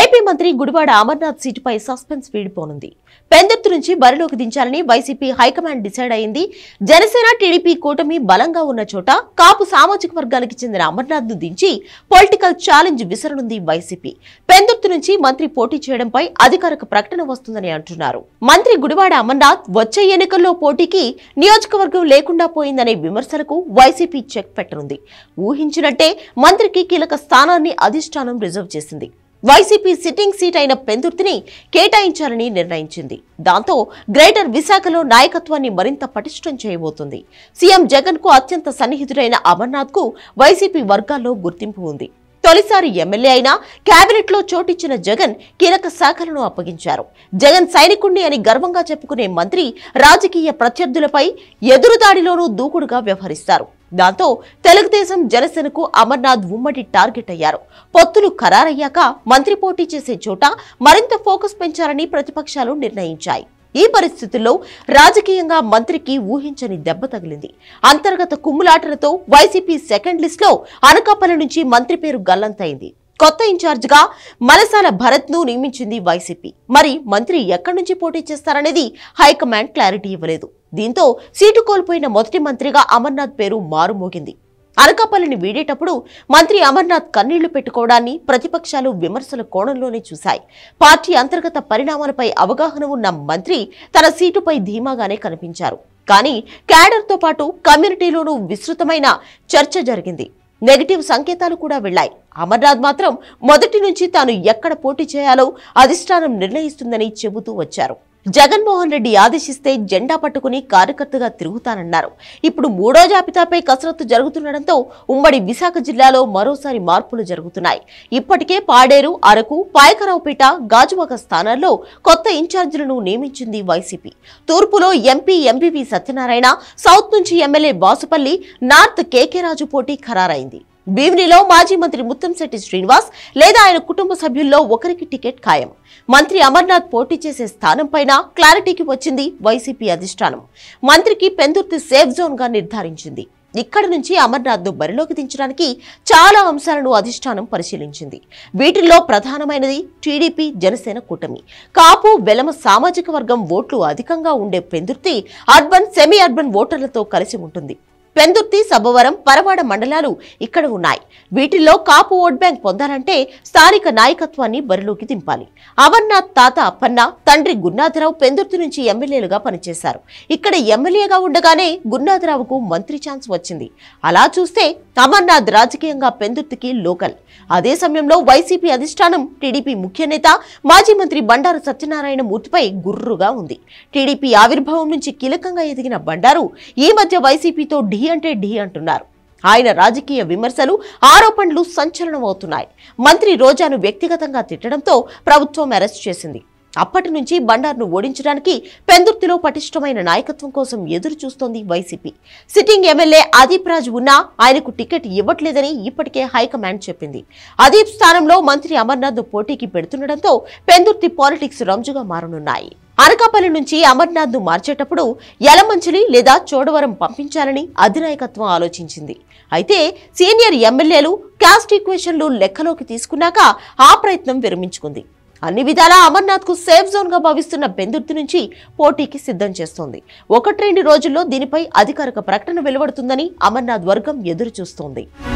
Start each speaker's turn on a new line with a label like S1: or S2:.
S1: AP మంత్రి గుడివాడ అమర్నాథ్ సీటుపై suspense వీడిపోనుంది పెందుర్తి నుంచి బరిలోకి దించాలని వైసీపీ హైకమాండ్ డిసైడ్ అయింది జనసేన టీడీపీ కూటమి బలంగా ఉన్న చోట కాపు సామాజిక వర్గానికి చెందిన అమర్నాథ్ ను దించి పొలిటికల్ ఛాలెంజ్ విసరనుంది వైసీపీ పెందుర్తి నుంచి మంత్రి పోటీ చేయడంపై అధికారిక ప్రకటన వస్తుందని అంటున్నారు మంత్రి గుడివాడ అమర్నాథ్ వచ్చే ఎన్నికల్లో పోటీకి నియోజకవర్గం లేకుండా పోయిందనే విమర్శలకు వైసీపీ చెక్ పెట్టనుంది ఊహించినట్టే మంత్రికి కీలక స్థానాన్ని అధిష్టానం రిజర్వ్ చేసింది వైసీపీ సిట్టింగ్ సీట్ అయిన పెందుర్తిని కేటాయించాలని నిర్ణయించింది దాంతో గ్రేటర్ విశాఖలో నాయకత్వాన్ని మరింత పటిష్టం చేయబోతుంది సీఎం జగన్ అత్యంత సన్నిహితుడైన అమర్నాథ్ వైసీపీ వర్గాల్లో గుర్తింపు ఉంది తొలిసారి ఎమ్మెల్యే అయినా కేబినెట్ లో చోటిచ్చిన జగన్ కీలక శాఖలను అప్పగించారు జగన్ సైనికుణ్ణి అని గర్వంగా చెప్పుకునే మంత్రి రాజకీయ ప్రత్యర్థులపై ఎదురుదాడిలోనూ దూకుడుగా వ్యవహరిస్తారు దాంతో తెలుగుదేశం జనసేనకు అమర్నాథ్ ఉమ్మడి టార్గెట్ అయ్యారు పొత్తులు ఖరారయ్యాక మంత్రి పోటీ చేసే చోట మరింత ఫోకస్ పెంచాలని ప్రతిపక్షాలు నిర్ణయించాయి ఈ పరిస్థితుల్లో రాజకీయంగా మంత్రికి ఊహించని దెబ్బ తగిలింది అంతర్గత కుమ్ములాటలతో వైసీపీ సెకండ్ లిస్ట్ లో అనకాపల్లి నుంచి మంత్రి పేరు గల్లంతైంది కొత్త ఇన్ఛార్జిగా మలసాల భరత్ ను నియమించింది వైసీపీ మరి మంత్రి ఎక్కడి నుంచి పోటీ చేస్తారనేది హైకమాండ్ క్లారిటీ ఇవ్వలేదు దీంతో సీటు కోల్పోయిన మొదటి మంత్రిగా అమర్నాథ్ పేరు మారుమోగింది అనకాపల్లిని వీడేటప్పుడు మంత్రి అమర్నాథ్ కన్నీళ్లు పెట్టుకోవడాన్ని ప్రతిపక్షాలు విమర్శల కోణంలోనే చూశాయి పార్టీ అంతర్గత పరిణామాలపై అవగాహన ఉన్న మంత్రి తన సీటుపై ధీమాగానే కనిపించారు కానీ క్యాడర్తో పాటు కమ్యూనిటీలోనూ విస్తృతమైన చర్చ జరిగింది నెగిటివ్ సంకేతాలు కూడా వెళ్లాయి అమర్నాథ్ మాత్రం మొదటి నుంచి తాను ఎక్కడ పోటీ చేయాలో అధిష్టానం నిర్ణయిస్తుందని చెబుతూ వచ్చారు జగన్మోహన్ రెడ్డి ఆదేశిస్తే జెండా పట్టుకుని కార్యకర్తగా తిరుగుతానన్నారు ఇప్పుడు మూడో జాబితాపై కసరత్తు జరుగుతుండటంతో ఉమ్మడి విశాఖ జిల్లాలో మరోసారి మార్పులు జరుగుతున్నాయి ఇప్పటికే పాడేరు అరకు పాయకరావుపేట గాజువాక స్థానాల్లో కొత్త ఇన్ఛార్జీలను నియమించింది వైసీపీ తూర్పులో ఎంపీ ఎంపీవీ సత్యనారాయణ సౌత్ నుంచి MLA Basupalli north KK Raju పోటీ ఖరారైంది భీవనిలో మాజీ మంత్రి ముత్తంశెట్టి శ్రీనివాస్ లేదా ఆయన కుటుంబ సభ్యుల్లో ఒకరికి టికెట్ ఖాయం మంత్రి అమర్నాథ్ పోటీ చేసే స్థానంపైన క్లారిటీకి వచ్చింది వైసీపీ అధిష్టానం మంత్రికి పెందుర్తి సేఫ్ జోన్ గా నిర్ధారించింది ఇక్కడ నుంచి అమర్నాథ్ను బరిలోకి దించడానికి చాలా అంశాలను అధిష్టానం పరిశీలించింది వీటిల్లో ప్రధానమైనది టీడీపీ జనసేన కూటమి కాపు వెలమ సామాజిక వర్గం ఓట్లు అధికంగా ఉండే పెందుర్తి అర్బన్ సెమీ అర్బన్ ఓటర్లతో కలిసి ఉంటుంది పెందుర్తి సబ్బవరం పరవాడ మండలాలు ఇక్కడ ఉన్నాయి వీటిల్లో కాపు ఓట్ బ్యాంక్ పొందాలంటే స్థానిక నాయకత్వాన్ని బరిలోకి దింపాలి అమర్నాథ్ తాత అప్పన్న తండ్రి గున్నాథరావు పెందుర్తి నుంచి ఎమ్మెల్యేలుగా పనిచేశారు ఇక్కడ ఎమ్మెల్యేగా ఉండగానే గున్నాథరావుకు మంత్రి ఛాన్స్ వచ్చింది అలా చూస్తే అమర్నాథ్ రాజకీయంగా పెందుర్తికి లోకల్ అదే సమయంలో వైసీపీ అధిష్టానం టీడీపీ ముఖ్యనేత మాజీ మంత్రి బండారు సత్యనారాయణ మూర్తిపై గుర్రుగా ఉంది టీడీపీ ఆవిర్భావం నుంచి కీలకంగా ఎదిగిన బండారు ఈ మధ్య వైసీపీతో ఢీ ఢీ అంటే ఢీ అంటున్నారు ఆయన రాజకీయ విమర్శలు ఆరోపణలు సంచలనమవుతున్నాయి మంత్రి రోజాను వ్యక్తిగతంగా తిట్టడంతో ప్రభుత్వం అరెస్ట్ చేసింది అప్పటి నుంచి బండార్ను ఓడించడానికి పెందుర్తిలో పటిష్టమైన నాయకత్వం కోసం ఎదురు చూస్తోంది YCP sitting MLA Adeep Raju ఉన్నా ఆయనకు టికెట్ ఇవ్వట్లేదని ఇప్పటికే హైకమాండ్ చెప్పింది అదీప్ స్థానంలో మంత్రి అమర్నాథ్ పోటీకి పెడుతుండటంతో పెందుర్తి పాలిటిక్స్ రంజుగా మారనున్నాయి అనకాపల్లి నుంచి అమర్నాథ్ను మార్చేటప్పుడు యలమంచిలి లేదా చోడవరం పంపించాలని అధినాయకత్వం ఆలోచించింది అయితే సీనియర్ ఎమ్మెల్యేలు క్యాస్ట్ ఈక్వేషన్లు లెక్కలోకి తీసుకున్నాక ఆ ప్రయత్నం విరమించుకుంది అన్ని విధాలా అమర్నాథ్కు సేఫ్ జోన్గా భావిస్తున్న బెందుర్తి నుంచి పోటీకి సిద్ధం చేస్తోంది ఒకటి రెండు రోజుల్లో దీనిపై అధికారిక ప్రకటన వెలువడుతుందని అమర్నాథ్ వర్గం ఎదురుచూస్తోంది